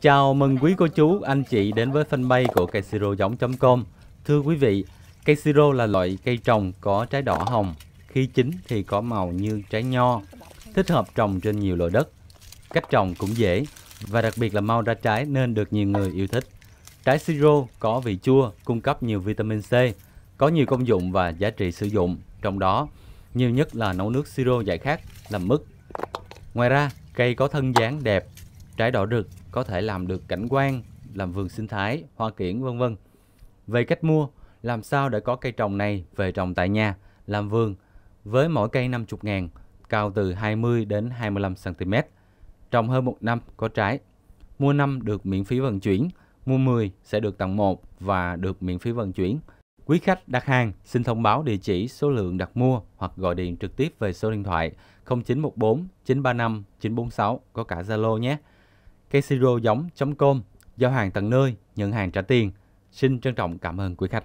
Chào mừng quý cô chú, anh chị đến với fanpage của cây giống.com. Thưa quý vị, cây siro là loại cây trồng có trái đỏ hồng, khi chín thì có màu như trái nho, thích hợp trồng trên nhiều loại đất. Cách trồng cũng dễ và đặc biệt là mau ra trái nên được nhiều người yêu thích. Trái siro có vị chua, cung cấp nhiều vitamin C, có nhiều công dụng và giá trị sử dụng, trong đó nhiều nhất là nấu nước siro giải khát, làm mứt. Ngoài ra, cây có thân dáng đẹp trái đỏ rực có thể làm được cảnh quan, làm vườn sinh thái, hoa kiển vân vân. Về cách mua, làm sao để có cây trồng này về trồng tại nhà, làm vườn với mỗi cây 50 ngàn, cao từ 20 đến 25 cm, trồng hơn một năm có trái. Mua năm được miễn phí vận chuyển, mua 10 sẽ được tặng một và được miễn phí vận chuyển. Quý khách đặt hàng xin thông báo địa chỉ, số lượng đặt mua hoặc gọi điện trực tiếp về số điện thoại 0914 935 946 có cả Zalo nhé casiro giống com giao hàng tận nơi, nhận hàng trả tiền. Xin trân trọng cảm ơn quý khách.